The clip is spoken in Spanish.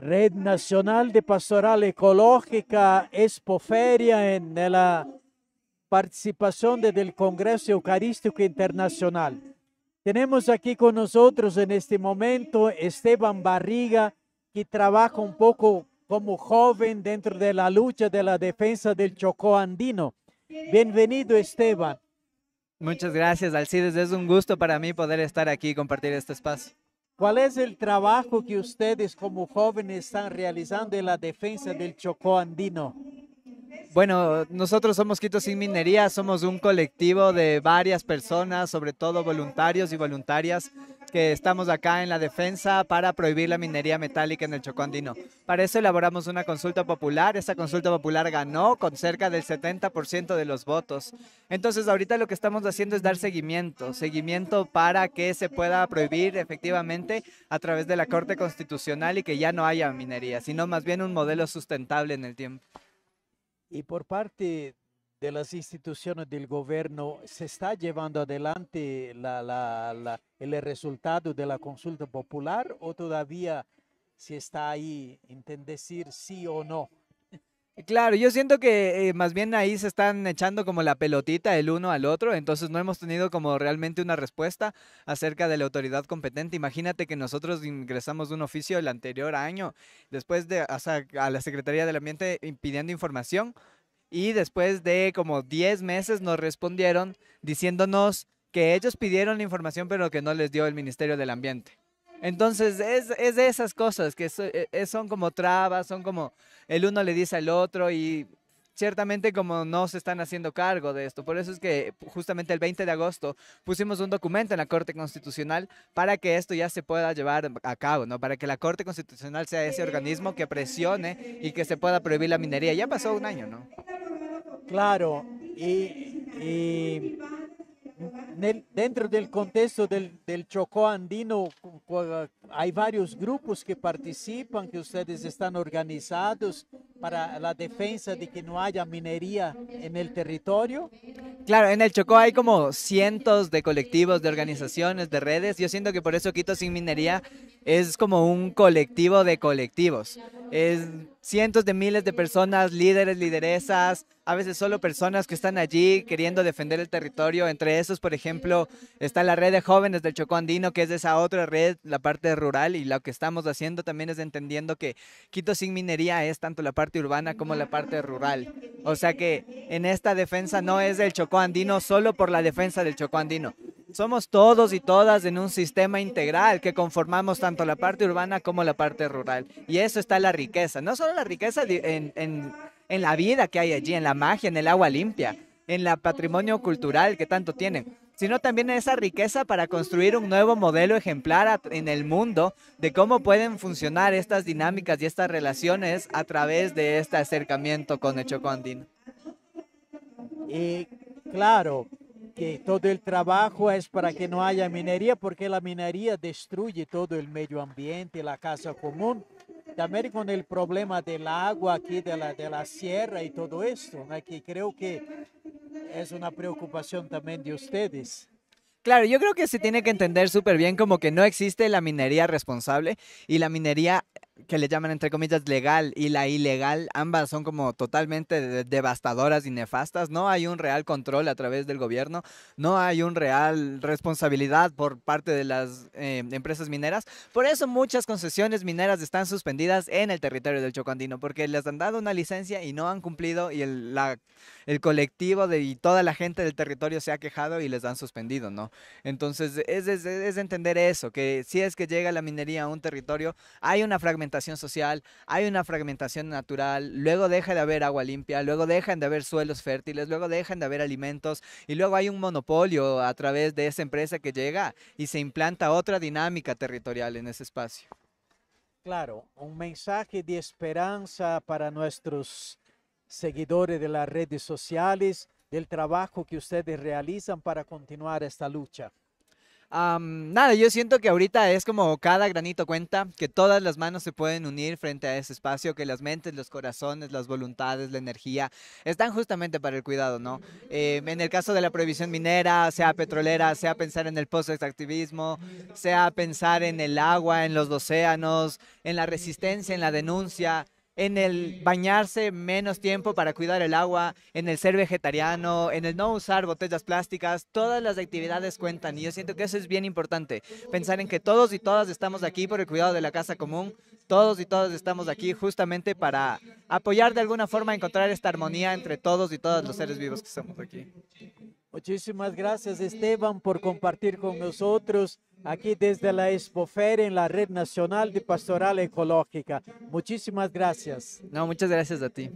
Red Nacional de Pastoral Ecológica feria en la participación del Congreso Eucarístico Internacional. Tenemos aquí con nosotros en este momento Esteban Barriga, que trabaja un poco como joven dentro de la lucha de la defensa del Chocó andino. Bienvenido, Esteban. Muchas gracias, Alcides. Es un gusto para mí poder estar aquí y compartir este espacio. ¿Cuál es el trabajo que ustedes como jóvenes están realizando en la defensa del Chocó andino? Bueno, nosotros somos Quito Sin Minería, somos un colectivo de varias personas, sobre todo voluntarios y voluntarias que estamos acá en la defensa para prohibir la minería metálica en el Chocó Andino. Para eso elaboramos una consulta popular. Esa consulta popular ganó con cerca del 70% de los votos. Entonces, ahorita lo que estamos haciendo es dar seguimiento, seguimiento para que se pueda prohibir efectivamente a través de la Corte Constitucional y que ya no haya minería, sino más bien un modelo sustentable en el tiempo. Y por parte de las instituciones del gobierno, se está llevando adelante el resultado de la consulta popular o todavía si está ahí en decir sí o no? Claro, yo siento que eh, más bien ahí se están echando como la pelotita el uno al otro, entonces no hemos tenido como realmente una respuesta acerca de la autoridad competente. Imagínate que nosotros ingresamos un oficio el anterior año, después de a la Secretaría del Ambiente pidiendo información y después de como 10 meses nos respondieron diciéndonos que ellos pidieron la información pero que no les dio el Ministerio del Ambiente. Entonces es, de esas cosas que eh, eh, son como trabas, son como el uno le dice al otro y ciertamente como no se están haciendo cargo de esto. Por eso es que justamente el 20 de agosto pusimos un documento en la Corte Constitucional para que esto ya se pueda llevar a cabo, ¿no? Para que la Corte Constitucional sea ese organismo que presione y que se pueda prohibir la minería. Ya pasó un año, ¿no? Claro, y, dentro del contexto del, Chocó andino hay varios grupos que participan, que ustedes están organizados para la defensa de que no haya minería en el territorio. Claro, en el Chocó hay como cientos de colectivos, de organizaciones, de redes. Yo siento que por eso Quito sin minería es como un colectivo de colectivos. Es cientos de miles de personas, líderes, lideresas, a veces solo personas que están allí queriendo defender el territorio. Entre esos, por ejemplo, está la red de jóvenes del Chocó Andino, que es esa otra red, la parte rural, y lo que estamos haciendo también es entendiendo que Quito sin minería es tanto la parte urbana como la parte rural. O sea que en esta defensa no es del Chocó Andino solo por la defensa del Chocó Andino, somos todos y todas en un sistema integral que conformamos tanto la parte urbana como la parte rural. Y eso está la riqueza, no solo la riqueza en, en, en la vida que hay allí, en la magia, en el agua limpia, en el patrimonio cultural que tanto tienen, sino también esa riqueza para construir un nuevo modelo ejemplar en el mundo de cómo pueden funcionar estas dinámicas y estas relaciones a través de este acercamiento con el Chocó Y claro, que todo el trabajo es para que no haya minería, porque la minería destruye todo el medio ambiente, la casa común. También con el problema del agua aquí, de la, de la sierra y todo esto, que creo que es una preocupación también de ustedes. Claro, yo creo que se tiene que entender súper bien como que no existe la minería responsable y la minería que le llaman entre comillas legal y la ilegal, ambas son como totalmente devastadoras y nefastas. No hay un real control a través del gobierno, no hay un real responsabilidad por parte de las eh, empresas mineras. Por eso muchas concesiones mineras están suspendidas en el territorio del Chocandino, porque les han dado una licencia y no han cumplido y el, el colectivo de, y toda la gente del territorio se ha quejado y les han suspendido, ¿no? Entonces es, es, entender eso, que si es que llega la minería a un territorio, hay una fragmentación social, hay una fragmentación natural, luego deja de haber agua limpia, luego dejan de haber suelos fértiles, luego dejan de haber alimentos y luego hay un monopolio a través de esa empresa que llega y se implanta otra dinámica territorial en ese espacio. Claro, un mensaje de esperanza para nuestros seguidores de las redes sociales, del trabajo que ustedes realizan para continuar esta lucha nada, yo siento que ahorita es como cada granito cuenta, que todas las manos se pueden unir frente a ese espacio, que las mentes, los corazones, las voluntades, la energía, están justamente para el cuidado, ¿no? Em, en el caso de la prohibición minera, sea petrolera, sea pensar en el post-extractivismo, sea pensar en el agua, en los océanos, en la resistencia, en la denuncia, en el bañarse menos tiempo para cuidar el agua, en el ser vegetariano, en el no usar botellas plásticas, todas las actividades cuentan y yo siento que eso es bien importante, pensar en que todos y todas estamos aquí por el cuidado de la casa común, todos y todas estamos aquí justamente para apoyar de alguna forma, a encontrar esta armonía entre todos y todas los seres vivos que estamos aquí. Muchísimas gracias Esteban por compartir con nosotros aquí desde la Expofer en la Red Nacional de Pastoral Ecológica. Muchísimas gracias. No, muchas gracias a ti.